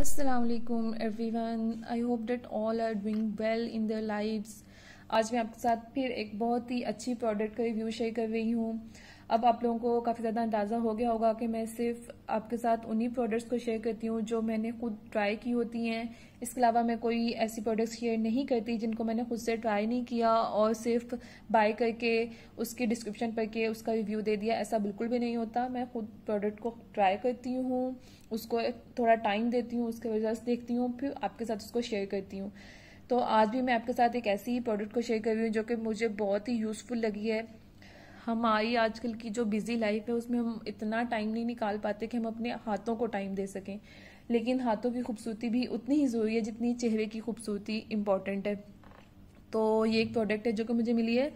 असलकुम everyone I hope that all are doing well in their lifes आज मैं आपके साथ फिर एक बहुत ही अच्छी प्रोडक्ट का रिव्यू शेयर कर रही हूँ अब आप लोगों को काफ़ी ज़्यादा अंदाज़ा हो गया होगा कि मैं सिर्फ आपके साथ उन्हीं प्रोडक्ट्स को शेयर करती हूँ जो मैंने खुद ट्राई की होती हैं इसके अलावा मैं कोई ऐसी प्रोडक्ट्स शेयर नहीं करती जिनको मैंने खुद से ट्राई नहीं किया और सिर्फ बाय करके उसके डिस्क्रिप्शन पर के उसका रिव्यू दे दिया ऐसा बिल्कुल भी नहीं होता मैं खुद प्रोडक्ट को ट्राई करती हूँ उसको थोड़ा टाइम देती हूँ उसके रिजल्ट देखती हूँ फिर आपके साथ उसको शेयर करती हूँ तो आज भी मैं आपके साथ एक ऐसी प्रोडक्ट को शेयर कर रही हूँ जो कि मुझे बहुत ही यूज़फुल लगी है हमारी आजकल की जो बिजी लाइफ है उसमें हम इतना टाइम नहीं निकाल पाते कि हम अपने हाथों को टाइम दे सकें लेकिन हाथों की खूबसूरती भी उतनी ही ज़रूरी है जितनी चेहरे की खूबसूरती इम्पॉर्टेंट है तो ये एक प्रोडक्ट है जो कि मुझे मिली है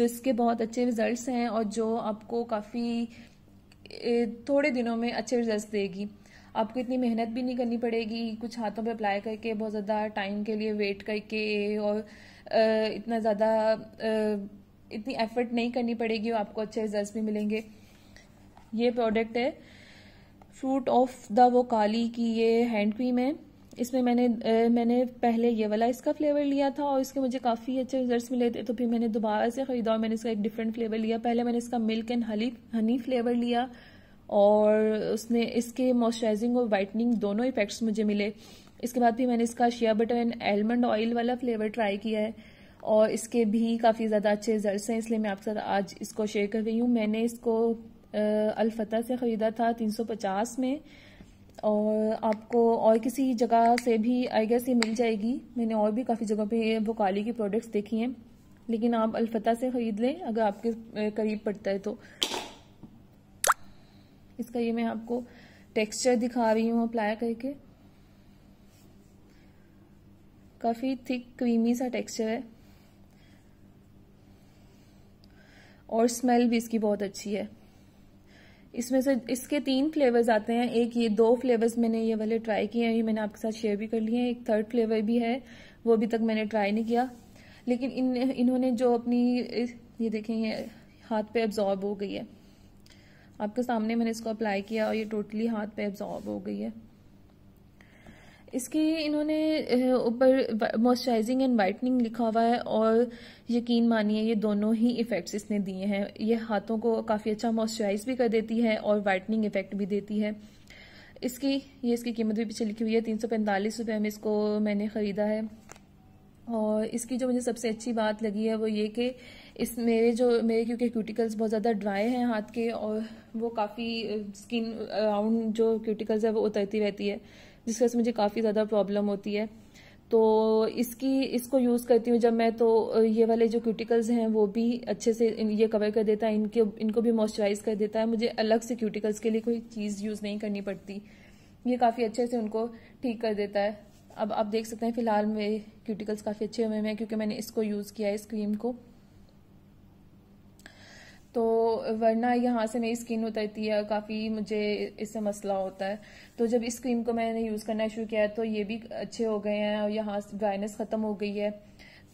जिसके बहुत अच्छे रिजल्ट्स हैं और जो आपको काफ़ी थोड़े दिनों में अच्छे रिजल्ट्स देगी आपको इतनी मेहनत भी नहीं करनी पड़ेगी कुछ हाथों पे अप्लाई करके बहुत ज़्यादा टाइम के लिए वेट करके और इतना ज़्यादा इतनी एफर्ट नहीं करनी पड़ेगी और आपको अच्छे रिजल्ट भी मिलेंगे ये प्रोडक्ट है फ्रूट ऑफ द वो काली की ये हैंड क्रीम है इसमें मैंने ए, मैंने पहले ये वाला इसका फ्लेवर लिया था और इसके मुझे काफ़ी अच्छे रिजल्ट मिले थे तो फिर मैंने दोबारा से ख़रीदा और मैंने इसका एक डिफरेंट फ्लेवर लिया पहले मैंने इसका मिल्क एंड हली हनी फ्लेवर लिया और उसने इसके मॉइस्चराइजिंग और वाइटनिंग दोनों इफेक्ट्स मुझे मिले इसके बाद भी मैंने इसका shea butter and almond oil वाला फ्लेवर ट्राई किया है और इसके भी काफ़ी ज़्यादा अच्छे रिजल्ट हैं इसलिए मैं आपके साथ आज इसको शेयर कर रही हूँ मैंने इसको अलफतः से ख़रीदा था 350 में और आपको और किसी जगह से भी आई गेस ये मिल जाएगी मैंने और भी काफ़ी जगह पे वकाली की प्रोडक्ट्स देखी हैं लेकिन आप अलफतः से ख़रीद लें अगर आपके करीब पड़ता है तो इसका ये मैं आपको टेक्सचर दिखा रही हूँ अप्लाई करके काफ़ी थिक क्रीमी सा टेक्सचर है और स्मेल भी इसकी बहुत अच्छी है इसमें से इसके तीन फ्लेवर्स आते हैं एक ये दो फ्लेवर्स मैंने ये वाले ट्राई किए हैं ये मैंने आपके साथ शेयर भी कर लिए हैं एक थर्ड फ्लेवर भी है वो अभी तक मैंने ट्राई नहीं किया लेकिन इन इन्होंने जो अपनी ये देखें ये हाथ पे एब्जॉर्ब हो गई है आपके सामने मैंने इसको अप्लाई किया और ये टोटली हाथ पे एब्जॉर्ब हो गई है इसकी इन्होंने ऊपर मॉइस्चराइजिंग एंड वाइटनिंग लिखा हुआ है और यकीन मानिए ये दोनों ही इफ़ेक्ट्स इसने दिए हैं ये हाथों को काफ़ी अच्छा मॉइस्चराइज भी कर देती है और वाइटनिंग इफ़ेक्ट भी देती है इसकी ये इसकी कीमत भी पीछे लिखी हुई है तीन सौ पैंतालीस रुपये में इसको मैंने ख़रीदा है और इसकी जो मुझे सबसे अच्छी बात लगी है वो ये कि इस मेरे जो मेरे क्योंकि क्यूटिकल्स बहुत ज़्यादा ड्राई हैं हाथ के और वो काफ़ी स्किन अराउंड जो क्यूटिकल्स है वो उतरती रहती है जिसकी वजह से मुझे काफ़ी ज़्यादा प्रॉब्लम होती है तो इसकी इसको यूज़ करती हूँ जब मैं तो ये वाले जो क्यूटिकल्स हैं वो भी अच्छे से ये कवर कर देता है इनके इनको भी मॉइस्चराइज कर देता है मुझे अलग से क्यूटिकल्स के लिए कोई चीज़ यूज़ नहीं करनी पड़ती ये काफ़ी अच्छे से उनको ठीक कर देता है अब आप देख सकते हैं फिलहाल मेरे क्यूटिकल्स काफ़ी अच्छे हुए हैं क्योंकि मैंने इसको यूज़ किया है इस क्रीम को तो वरना यहाँ से मेरी स्किन उतरती है काफ़ी मुझे इससे मसला होता है तो जब इस क्रीम को मैंने यूज़ करना शुरू किया है तो ये भी अच्छे हो गए हैं और यहाँ ड्राइनेस ख़त्म हो गई है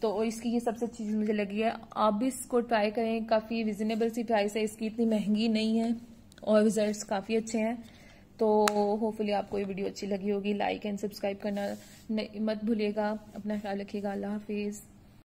तो इसकी ये सबसे अच्छी चीज़ मुझे लगी है आप भी इसको ट्राई करें काफ़ी रिजनेबल सी प्राइस है इसकी इतनी महंगी नहीं है और रिजल्ट काफ़ी अच्छे हैं तो होपफुली आपको ये वीडियो अच्छी लगी होगी लाइक एंड सब्सक्राइब करना मत भूलिएगा अपना ख्याल रखिएगा अल्लाह हाफिज़